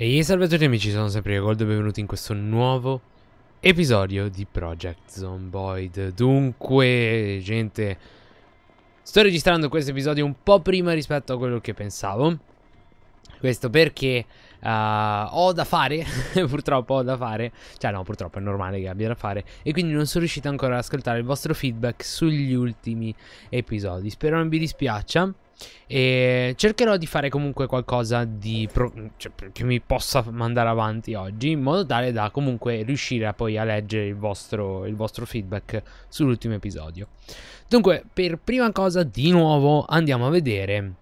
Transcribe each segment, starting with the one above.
E salve a tutti amici, sono sempre io Gold e benvenuti in questo nuovo episodio di Project Zomboid Dunque, gente, sto registrando questo episodio un po' prima rispetto a quello che pensavo Questo perché uh, ho da fare, purtroppo ho da fare Cioè no, purtroppo è normale che abbia da fare E quindi non sono riuscito ancora ad ascoltare il vostro feedback sugli ultimi episodi Spero non vi dispiaccia e cercherò di fare comunque qualcosa di pro- cioè, che mi possa mandare avanti oggi, in modo tale da comunque riuscire a poi a leggere il vostro, il vostro feedback sull'ultimo episodio. Dunque, per prima cosa, di nuovo andiamo a vedere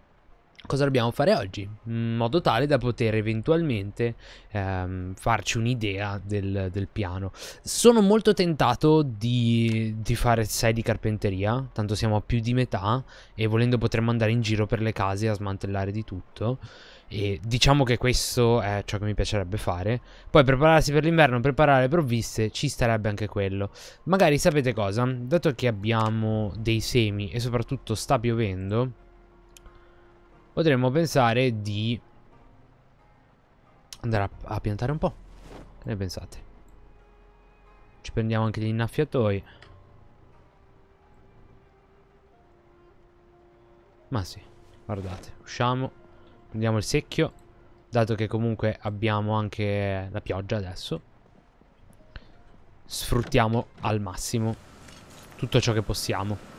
cosa dobbiamo fare oggi, in modo tale da poter eventualmente ehm, farci un'idea del, del, piano. Sono molto tentato di, di, fare 6 di carpenteria, tanto siamo a più di metà e volendo potremmo andare in giro per le case a smantellare di tutto. E diciamo che questo è ciò che mi piacerebbe fare. Poi prepararsi per l'inverno, preparare le provviste, ci starebbe anche quello. Magari sapete cosa? Dato che abbiamo dei semi e soprattutto sta piovendo potremmo pensare di andare a, a piantare un po'. Che ne pensate? Ci prendiamo anche gli innaffiatoi. Ma sì, guardate, usciamo, prendiamo il secchio, dato che comunque abbiamo anche la pioggia adesso. Sfruttiamo al massimo tutto ciò che possiamo.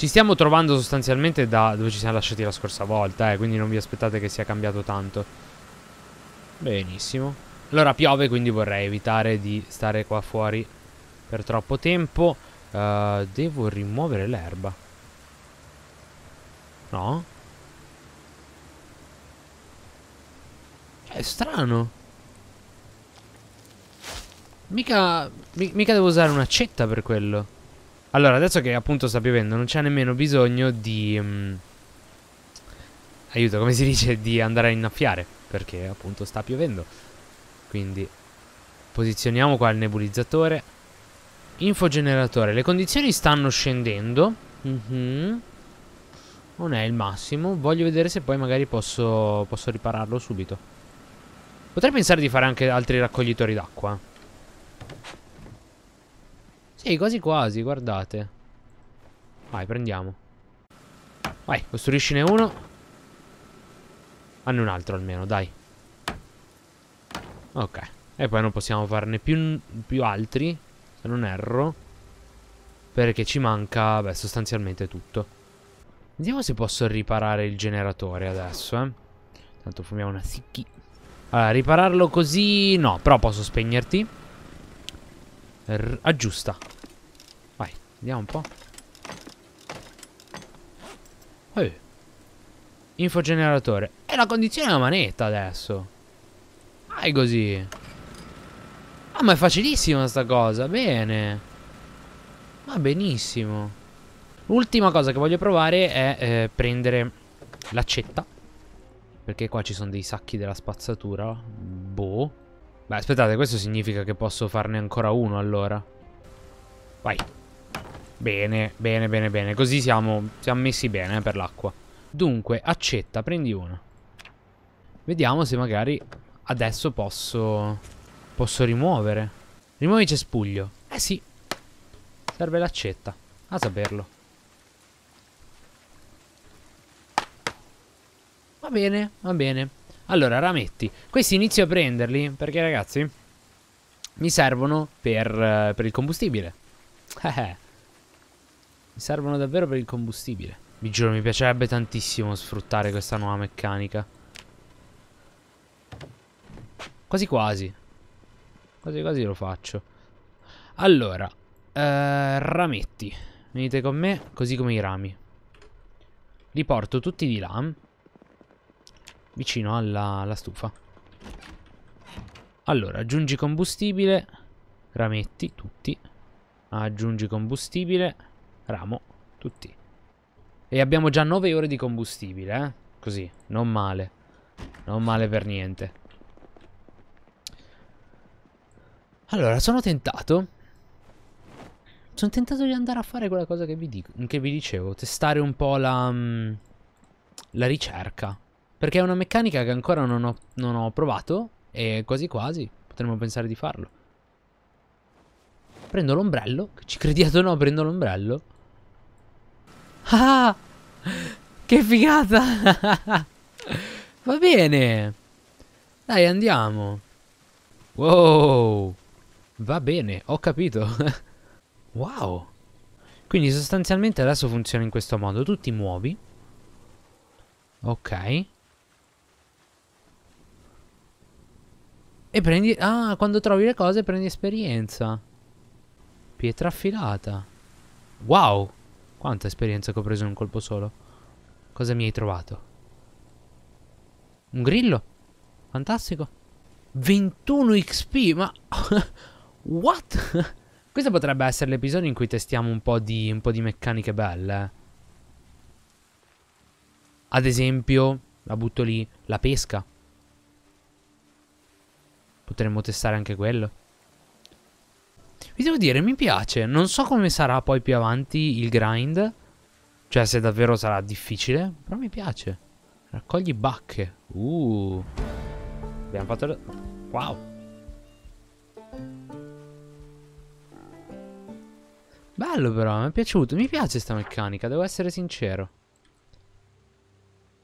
Ci stiamo trovando sostanzialmente da dove ci siamo lasciati la scorsa volta, eh, quindi non vi aspettate che sia cambiato tanto. Benissimo. Allora piove, quindi vorrei evitare di stare qua fuori per troppo tempo. Uh, devo rimuovere l'erba. No? È strano. Mica, mi, mica devo usare un'accetta per quello. Allora, adesso che appunto sta piovendo, non c'è nemmeno bisogno di... Um, aiuto, come si dice? Di andare a innaffiare, perché appunto sta piovendo. Quindi posizioniamo qua il nebulizzatore. Infogeneratore, le condizioni stanno scendendo. Mm -hmm. Non è il massimo. Voglio vedere se poi magari posso, posso ripararlo subito. Potrei pensare di fare anche altri raccoglitori d'acqua. Sì, quasi quasi, guardate. Vai, prendiamo. Vai, costruiscine uno. Fanne un altro almeno, dai. Ok. E poi non possiamo farne più, più altri, se non erro. Perché ci manca, beh, sostanzialmente tutto. Vediamo se posso riparare il generatore adesso, eh. Tanto fumiamo una sicchi. Allora, ripararlo così... No, però posso spegnerti. R aggiusta. Vai, vediamo un po'. Eh. Infogeneratore. È la condizione della manetta adesso. Vai così. Ah, ma è facilissima sta cosa. Bene. Va benissimo. L'ultima cosa che voglio provare è eh, prendere l'accetta. Perché qua ci sono dei sacchi della spazzatura. Boh. Beh, aspettate, questo significa che posso farne ancora uno allora. Vai. Bene, bene, bene, bene. Così siamo, siamo messi bene eh, per l'acqua. Dunque, accetta, prendi uno. Vediamo se magari adesso posso... Posso rimuovere. Rimuovi cespuglio. Eh sì. Serve l'accetta. A saperlo. Va bene, va bene. Allora, rametti. Questi inizio a prenderli perché, ragazzi, mi servono per, eh, per il combustibile. Eh, eh. mi servono davvero per il combustibile. Vi giuro, mi piacerebbe tantissimo sfruttare questa nuova meccanica. Quasi quasi. Quasi quasi lo faccio. Allora, eh, rametti. Venite con me, così come i rami. Li porto tutti di là vicino alla, alla stufa. Allora, aggiungi combustibile, rametti, tutti. Aggiungi combustibile, ramo, tutti. E abbiamo già 9 ore di combustibile, eh? Così, non male. Non male per niente. Allora, sono tentato. Sono tentato di andare a fare quella cosa che vi, dico, che vi dicevo. Testare un po' la, mm, la ricerca. Perché è una meccanica che ancora non ho, non ho provato e quasi quasi potremmo pensare di farlo. Prendo l'ombrello. Ci crediate o no, prendo l'ombrello. Ah! Che figata! Va bene! Dai, andiamo! Wow! Va bene, ho capito! wow! Quindi sostanzialmente adesso funziona in questo modo. Tu ti muovi. Ok. E prendi... Ah, quando trovi le cose prendi esperienza. Pietra affilata. Wow! Quanta esperienza che ho preso in un colpo solo. Cosa mi hai trovato? Un grillo? Fantastico. 21 XP, ma... What? Questo potrebbe essere l'episodio in cui testiamo un po, di, un po' di meccaniche belle. Ad esempio, la butto lì, la pesca. Potremmo testare anche quello. Vi devo dire, mi piace. Non so come sarà poi più avanti il grind. Cioè, se davvero sarà difficile. Però mi piace. Raccogli bacche. Uh. Abbiamo fatto... Wow. Bello però, mi è piaciuto. Mi piace questa meccanica, devo essere sincero.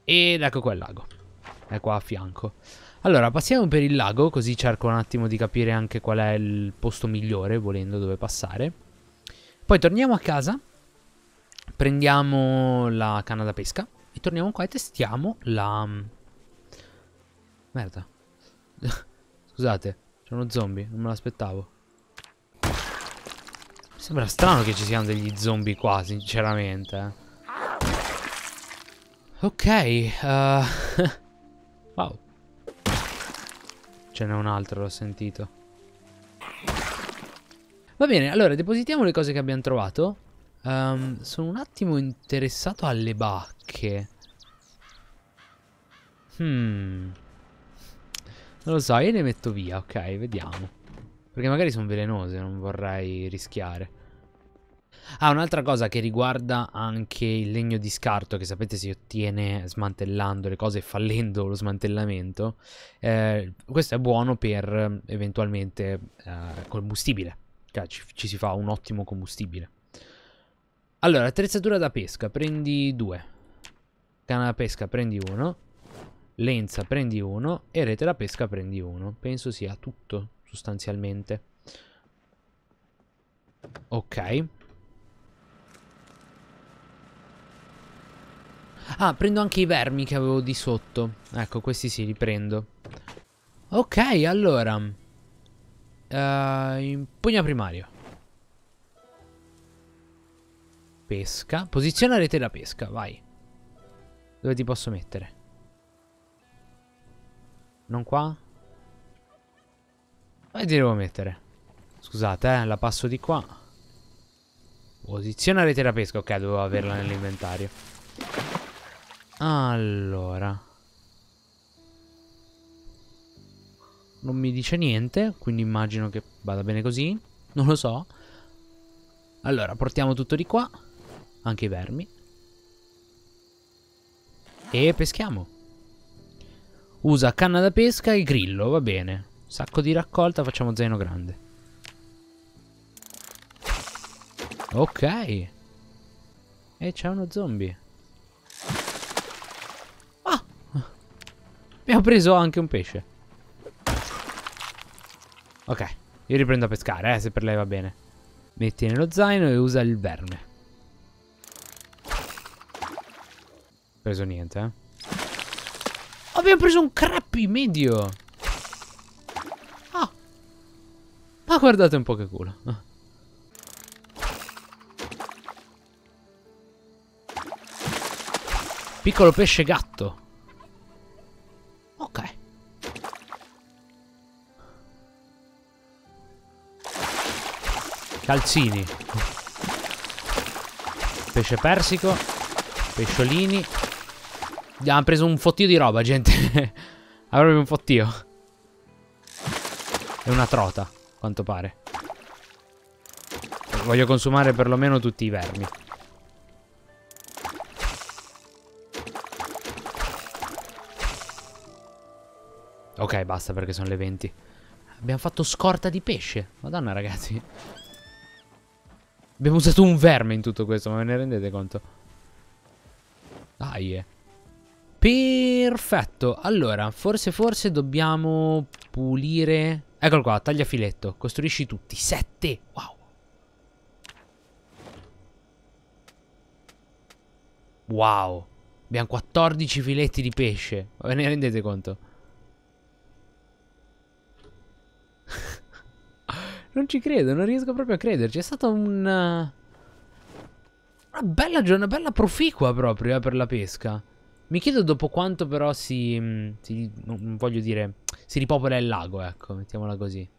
Ed ecco quel lago. È qua a fianco. Allora, passiamo per il lago, così cerco un attimo di capire anche qual è il posto migliore, volendo dove passare. Poi torniamo a casa, prendiamo la canna da pesca e torniamo qua e testiamo la... Mm, merda. Scusate, c'è uno zombie, non me l'aspettavo. Sembra strano che ci siano degli zombie qua, sinceramente. Eh. Ok, uh... wow. Ce n'è un altro, l'ho sentito. Va bene, allora depositiamo le cose che abbiamo trovato. Um, sono un attimo interessato alle bacche. Hmm. Non lo so, io le metto via, ok, vediamo. Perché magari sono velenose, non vorrei rischiare. Ah, un'altra cosa che riguarda anche il legno di scarto, che sapete si ottiene smantellando le cose e fallendo lo smantellamento, eh, questo è buono per eh, eventualmente eh, combustibile, cioè ci, ci si fa un ottimo combustibile. Allora, attrezzatura da pesca, prendi due. Canna da pesca, prendi uno. Lenza, prendi uno. E rete da pesca, prendi uno. Penso sia tutto, sostanzialmente. Ok. Ah, prendo anche i vermi che avevo di sotto. Ecco, questi sì, li prendo. Ok, allora. Uh, eh, impugna primario. Pesca. Posiziona rete da pesca, vai. Dove ti posso mettere? Non qua? Dove ti devo mettere? Scusate, eh, la passo di qua. Posiziona rete da pesca. Ok, dovevo averla nell'inventario. Allora. Non mi dice niente, quindi immagino che vada bene così. Non lo so. Allora, portiamo tutto di qua. Anche i vermi. E peschiamo. Usa canna da pesca e grillo, va bene. Sacco di raccolta, facciamo zaino grande. Ok. E c'è uno zombie. ho preso anche un pesce. Ok, io riprendo a pescare, eh, se per lei va bene. Metti nello zaino e usa il verme. Preso niente, eh. Abbiamo preso un crappy medio. Ah. Ma guardate un po' che culo. Ah. Piccolo pesce gatto. Calzini. Pesce persico. Pesciolini. Abbiamo preso un fottio di roba, gente. Avrebbe ah, un fottio. È una trota, quanto pare. Voglio consumare perlomeno tutti i vermi. Ok, basta perché sono le 20. Abbiamo fatto scorta di pesce. Madonna, ragazzi. Abbiamo usato un verme in tutto questo, ma ve ne rendete conto? Dai. Eh. Perfetto. Allora, forse forse dobbiamo pulire... Eccolo qua, taglia filetto. Costruisci tutti. Sette. Wow. Wow. Abbiamo 14 filetti di pesce. Ve ne rendete conto? Non ci credo, non riesco proprio a crederci. È stata una... Eh, una bella giornata, bella proficua proprio eh, per la pesca. Mi chiedo dopo quanto però si... Mm, si non voglio dire... Si ripopola il lago, ecco, mettiamola così.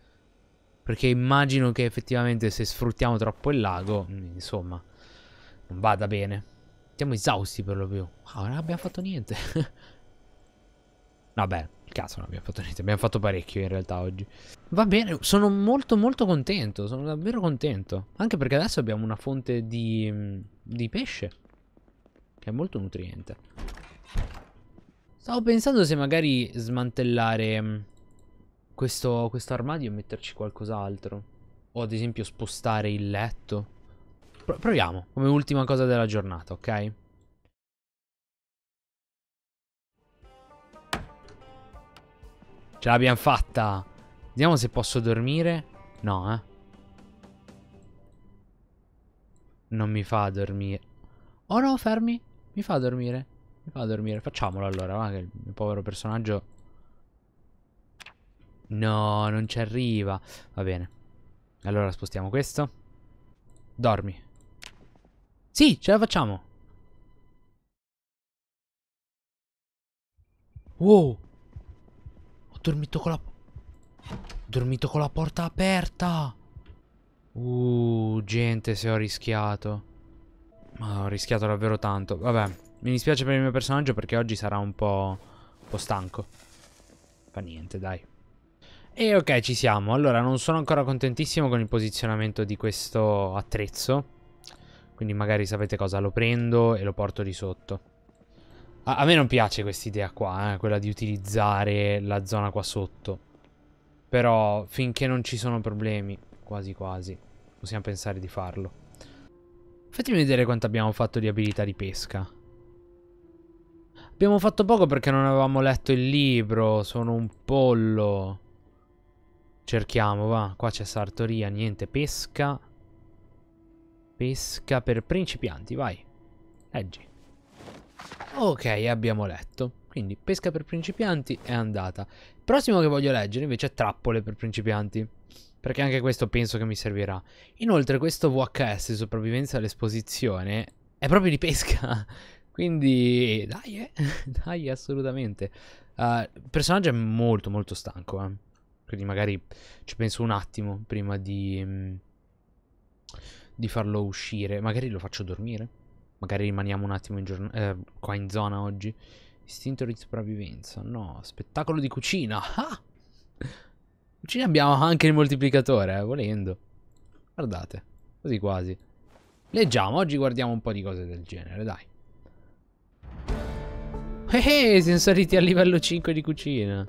Perché immagino che effettivamente se sfruttiamo troppo il lago, mm, insomma, non vada bene. Siamo esausti per lo più. Wow, ah, non abbiamo fatto niente. Vabbè, Cazzo, non abbiamo fatto niente. Abbiamo fatto parecchio in realtà oggi. Va bene, sono molto molto contento. Sono davvero contento. Anche perché adesso abbiamo una fonte di, di pesce. Che è molto nutriente. Stavo pensando se magari smantellare mm, questo, questo armadio e metterci qualcos'altro. O ad esempio spostare il letto. proviamo, come ultima cosa della giornata, ok? Ce l'abbiamo fatta. Vediamo se posso dormire. No, eh. Non mi fa dormire. Oh no, fermi. Mi fa dormire. Mi fa dormire. Facciamolo allora, va, che il mio povero personaggio... No, non ci arriva. Va bene. Allora spostiamo questo. Dormi. Sì, ce la facciamo. Wow. Ho dormito con la... Ho dormito con la porta aperta! Uh, gente, se ho rischiato. Ma ho rischiato davvero tanto. Vabbè, mi dispiace per il mio personaggio perché oggi sarà un po'... un po' stanco. Fa niente, dai. E ok, ci siamo. Allora, non sono ancora contentissimo con il posizionamento di questo attrezzo. Quindi magari sapete cosa, lo prendo e lo porto di sotto. A, a me non piace quest'idea qua, eh, quella di utilizzare la zona qua sotto. Però finché non ci sono problemi, quasi quasi, possiamo pensare di farlo. Fatemi vedere quanto abbiamo fatto di abilità di pesca. Abbiamo fatto poco perché non avevamo letto il libro, sono un pollo. Cerchiamo, va. Qua c'è sartoria, niente, pesca. Pesca per principianti, vai. Leggi. Ok, abbiamo letto. Quindi pesca per principianti è andata. Il prossimo che voglio leggere invece è trappole per principianti. Perché anche questo penso che mi servirà. Inoltre questo VHS sopravvivenza all'esposizione è proprio di pesca. Quindi dai, eh. dai assolutamente. Uh, il personaggio è molto molto stanco. Eh. Quindi magari ci penso un attimo prima di, mm, di farlo uscire. Magari lo faccio dormire. Magari rimaniamo un attimo in eh, qua in zona oggi. Istinto di sopravvivenza. No, spettacolo di cucina. Ah! Cucina abbiamo anche il moltiplicatore, eh, volendo. Guardate, così quasi. Leggiamo, oggi guardiamo un po' di cose del genere, dai. Ehi, eh, siamo saliti al livello 5 di cucina.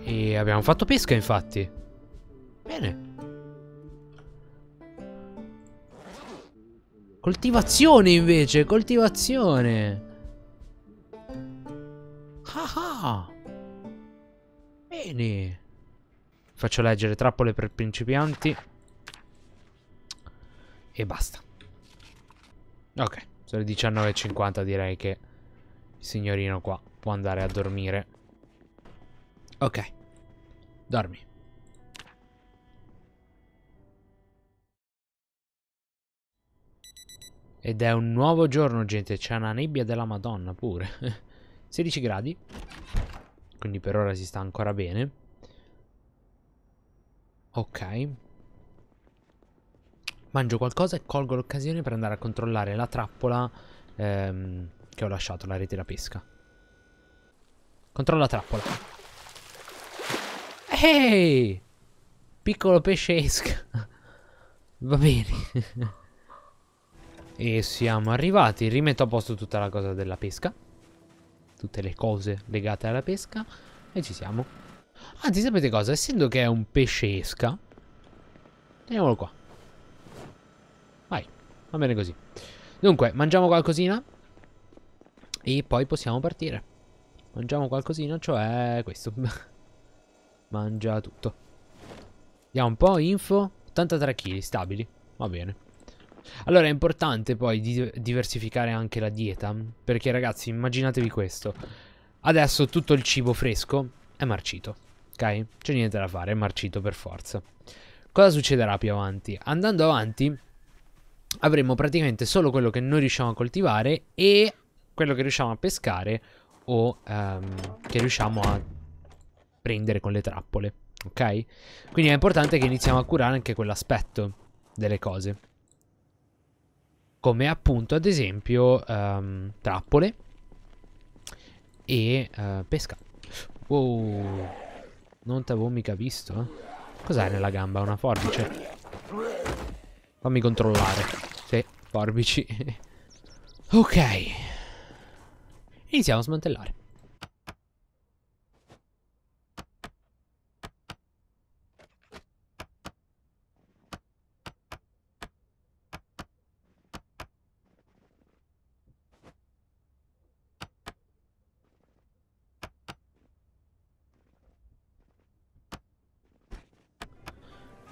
E abbiamo fatto pesca, infatti. Bene. Coltivazione invece, coltivazione. Ah ah. Bene. Faccio leggere trappole per principianti. E basta. Ok, sono le 19.50 direi che il signorino qua può andare a dormire. Ok, dormi. Ed è un nuovo giorno, gente. C'è una nebbia della madonna pure. 16 gradi. Quindi per ora si sta ancora bene. Ok. Mangio qualcosa e colgo l'occasione per andare a controllare la trappola ehm, che ho lasciato, la rete da pesca. Controlla la trappola. Ehi! Hey! Piccolo pesce esca. Va bene. E siamo arrivati. Rimetto a posto tutta la cosa della pesca. Tutte le cose legate alla pesca. E ci siamo. Anzi, sapete cosa? Essendo che è un pesce esca, teniamolo qua. Vai, va bene così. Dunque, mangiamo qualcosina. E poi possiamo partire. Mangiamo qualcosina, cioè questo. Mangia tutto. Diamo un po' info. 83 kg, stabili. Va bene. Allora è importante poi di diversificare anche la dieta, perché ragazzi immaginatevi questo. Adesso tutto il cibo fresco è marcito, ok? C'è niente da fare, è marcito per forza. Cosa succederà più avanti? Andando avanti avremo praticamente solo quello che noi riusciamo a coltivare e quello che riusciamo a pescare o ehm, che riusciamo a prendere con le trappole, ok? Quindi è importante che iniziamo a curare anche quell'aspetto delle cose come appunto ad esempio um, trappole e uh, pesca. Wow, non t'avevo mica visto. Eh? Cos'hai nella gamba? Una forbice? Fammi controllare. Sì, forbici. ok. Iniziamo a smantellare.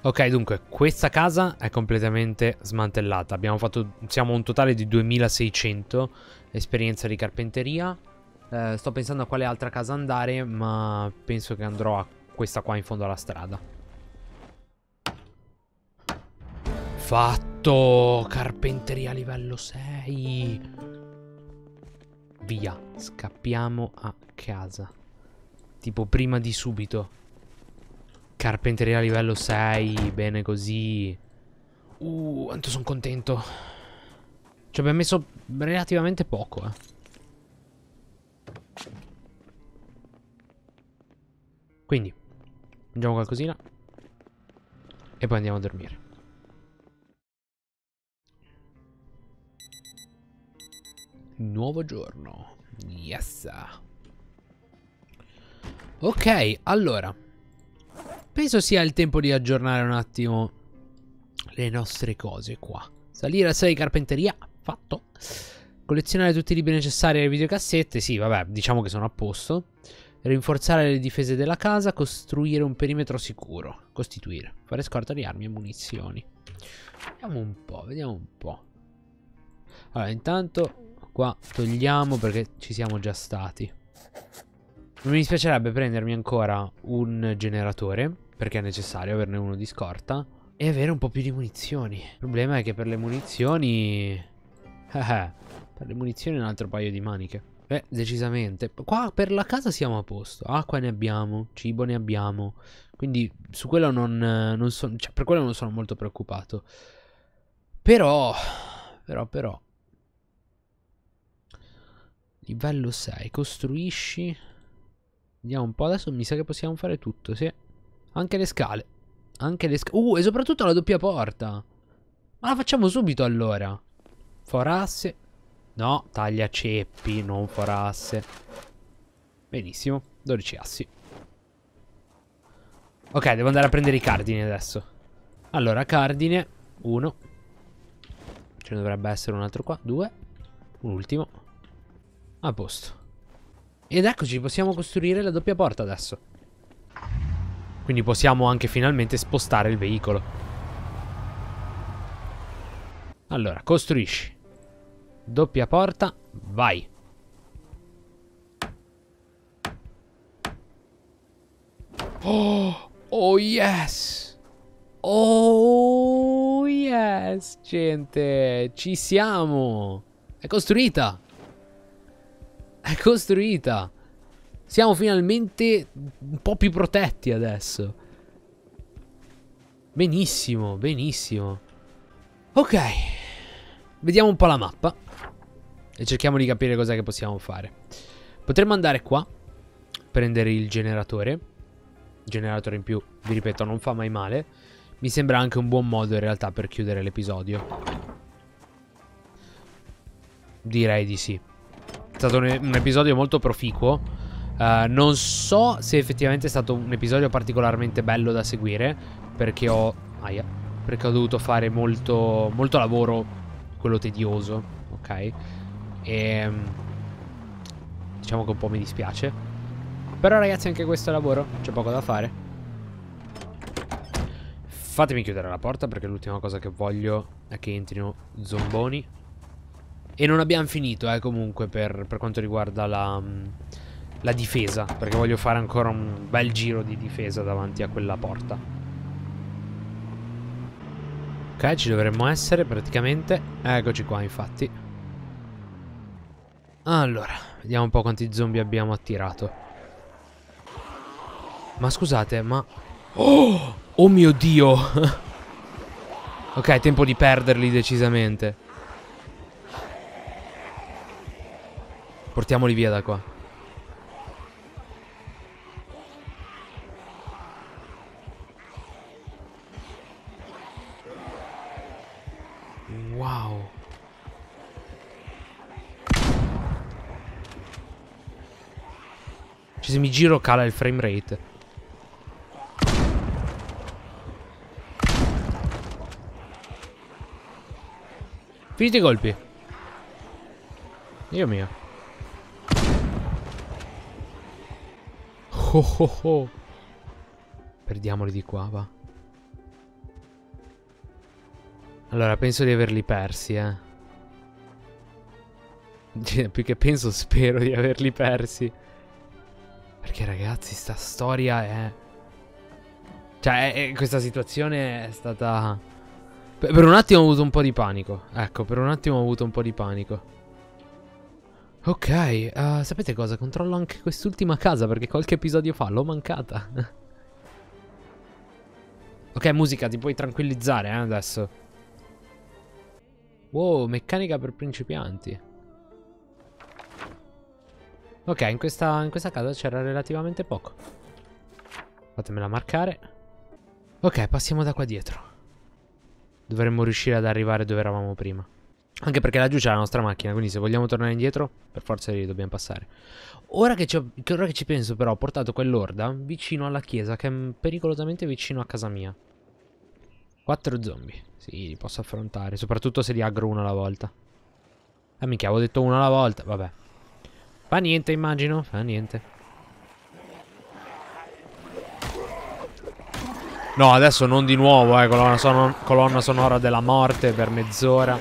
Ok, dunque, questa casa è completamente smantellata. Abbiamo fatto, siamo un totale di 2600 esperienza di carpenteria. Eh, sto pensando a quale altra casa andare, ma penso che andrò a questa qua in fondo alla strada. Fatto! Carpenteria livello 6. Via, scappiamo a casa. Tipo prima di subito. Carpenteria livello 6, bene così. Uh, quanto sono contento. Ci abbiamo messo relativamente poco, eh. Quindi, mangiamo qualcosina e poi andiamo a dormire. Nuovo giorno. Yes. Ok, allora. Penso sia il tempo di aggiornare un attimo le nostre cose qua. Salire al 6 di carpenteria, fatto. Collezionare tutti i libri necessari alle videocassette, sì, vabbè, diciamo che sono a posto. Rinforzare le difese della casa, costruire un perimetro sicuro, costituire, fare scorta di armi e munizioni. Vediamo un po', vediamo un po'. Allora, intanto qua togliamo perché ci siamo già stati. Non mi dispiacerebbe prendermi ancora un generatore perché è necessario averne uno di scorta, e avere un po' più di munizioni. Il problema è che per le munizioni... Eh, per le munizioni un altro paio di maniche. Beh, decisamente. Qua per la casa siamo a posto. Acqua ne abbiamo, cibo ne abbiamo. Quindi su quello non, non sono... Cioè, per quello non sono molto preoccupato. Però... Però, però... Livello 6. Costruisci... Vediamo un po'. Adesso mi sa che possiamo fare tutto, sì. Anche le scale. Anche le scale. Uh, e soprattutto la doppia porta. Ma la facciamo subito allora. Forasse. No, taglia ceppi, non forasse. Benissimo, 12 assi. Ok, devo andare a prendere i cardini adesso. Allora, cardine, Uno. Ce ne dovrebbe essere un altro qua, Due. Un ultimo. A posto. Ed eccoci, possiamo costruire la doppia porta adesso. Quindi possiamo anche finalmente spostare il veicolo. Allora, costruisci. Doppia porta, vai. Oh, oh yes! Oh yes, gente! Ci siamo! È costruita! È costruita! Siamo finalmente un po' più protetti adesso. Benissimo, benissimo. Ok. Vediamo un po' la mappa. E cerchiamo di capire cosa che possiamo fare. Potremmo andare qua. Prendere il generatore. generatore in più, vi ripeto, non fa mai male. Mi sembra anche un buon modo in realtà per chiudere l'episodio. Direi di sì. È stato un episodio molto proficuo Uh, non so se effettivamente è stato un episodio particolarmente bello da seguire, perché ho, aia, perché ho dovuto fare molto, molto lavoro, quello tedioso, ok? E ehm, diciamo che un po' mi dispiace. Però ragazzi anche questo è lavoro, c'è poco da fare. Fatemi chiudere la porta perché l'ultima cosa che voglio è che entrino zomboni. E non abbiamo finito, eh, comunque, per, per quanto riguarda la la difesa, perché voglio fare ancora un bel giro di difesa davanti a quella porta. Ok, ci dovremmo essere praticamente. Eccoci qua, infatti. Allora, vediamo un po' quanti zombie abbiamo attirato. Ma scusate, ma... Oh, oh mio Dio! ok, tempo di perderli decisamente. Portiamoli via da qua. Cioè se mi giro cala il frame rate. Finiti i colpi. Dio mio. Oh oh oh. Perdiamoli di qua, va. Allora, penso di averli persi, eh. Più che penso, spero di averli persi. Perché ragazzi, sta storia è... Cioè, è, è, questa situazione è stata... Per, per un attimo ho avuto un po' di panico. Ecco, per un attimo ho avuto un po' di panico. Ok, uh, sapete cosa? Controllo anche quest'ultima casa perché qualche episodio fa l'ho mancata. ok, musica, ti puoi tranquillizzare eh, adesso. Wow, meccanica per principianti. Ok, in questa, in questa casa c'era relativamente poco. Fatemela marcare. Ok, passiamo da qua dietro. Dovremmo riuscire ad arrivare dove eravamo prima. Anche perché laggiù c'è la nostra macchina, quindi se vogliamo tornare indietro, per forza li dobbiamo passare. Ora che, ci, ho, ora che ci penso però, ho portato quell'orda vicino alla chiesa, che è pericolosamente vicino a casa mia. Quattro zombie. Sì, li posso affrontare, soprattutto se li aggro uno alla volta. Ah minchia, avevo detto uno alla volta, vabbè. Fa niente, immagino. Fa niente. No, adesso non di nuovo, eh. Colonna, son colonna sonora della morte per mezz'ora.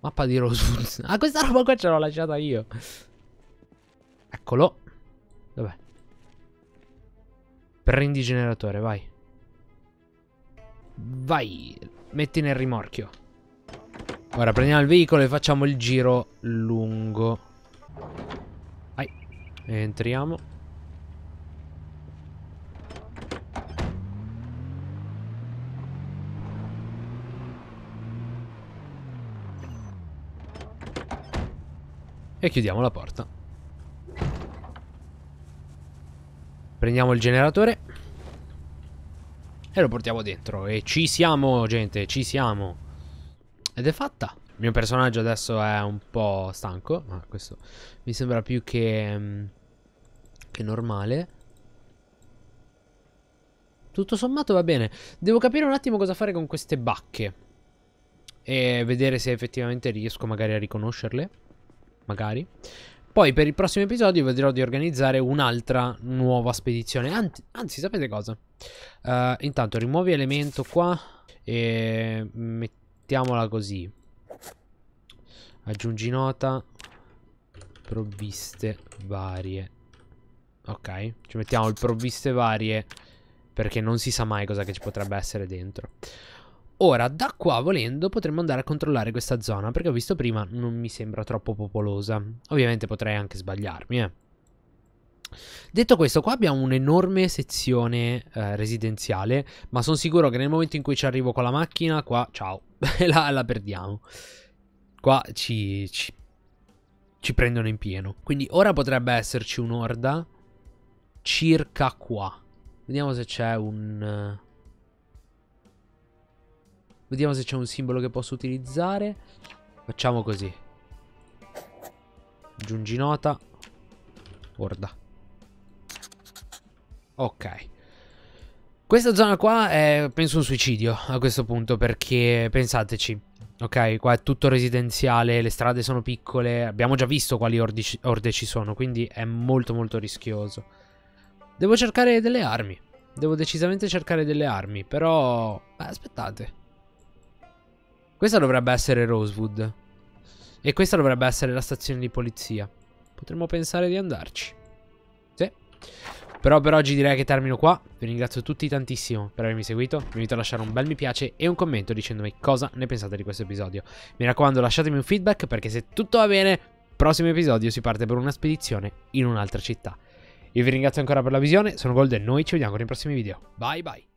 Mappa di Roswoods. Ah, questa roba qua ce l'ho lasciata io. Eccolo. Dov'è? Prendi generatore, vai. Vai. Metti nel rimorchio. Ora prendiamo il veicolo e facciamo il giro lungo. Vai. Entriamo. E chiudiamo la porta. Prendiamo il generatore. E lo portiamo dentro. E ci siamo, gente, ci siamo. Ed è fatta. Il mio personaggio adesso è un po' stanco, ma questo mi sembra più che, mm, che normale. Tutto sommato va bene. Devo capire un attimo cosa fare con queste bacche. E vedere se effettivamente riesco magari a riconoscerle. Magari. Poi per il prossimo episodio vedrò di organizzare un'altra nuova spedizione. Anzi, anzi sapete cosa? Uh, intanto rimuovi elemento qua e metti mettiamola così. Aggiungi nota. Provviste varie. Ok, ci mettiamo il provviste varie perché non si sa mai cosa che ci potrebbe essere dentro. Ora, da qua volendo, potremmo andare a controllare questa zona, perché ho visto prima non mi sembra troppo popolosa. Ovviamente potrei anche sbagliarmi, eh. Detto questo, qua abbiamo un'enorme sezione eh, residenziale, ma sono sicuro che nel momento in cui ci arrivo con la macchina, qua, ciao, la, la, perdiamo. Qua ci, ci, ci prendono in pieno. Quindi ora potrebbe esserci un'orda circa qua. Vediamo se c'è un... Vediamo se c'è un simbolo che posso utilizzare. Facciamo così. Aggiungi nota. Orda. Ok. Questa zona qua è, penso, un suicidio a questo punto, perché pensateci, ok, qua è tutto residenziale, le strade sono piccole, abbiamo già visto quali orde ci sono, quindi è molto molto rischioso. Devo cercare delle armi, devo decisamente cercare delle armi, però... Beh, aspettate. Questa dovrebbe essere Rosewood. E questa dovrebbe essere la stazione di polizia. Potremmo pensare di andarci. Sì. Però per oggi direi che termino qua. Vi ringrazio tutti tantissimo per avermi seguito. Vi invito a lasciare un bel mi piace e un commento dicendomi cosa ne pensate di questo episodio. Mi raccomando lasciatemi un feedback perché se tutto va bene, prossimo episodio si parte per una spedizione in un'altra città. Io vi ringrazio ancora per la visione, sono Gold e noi ci vediamo nei prossimi video. Bye bye!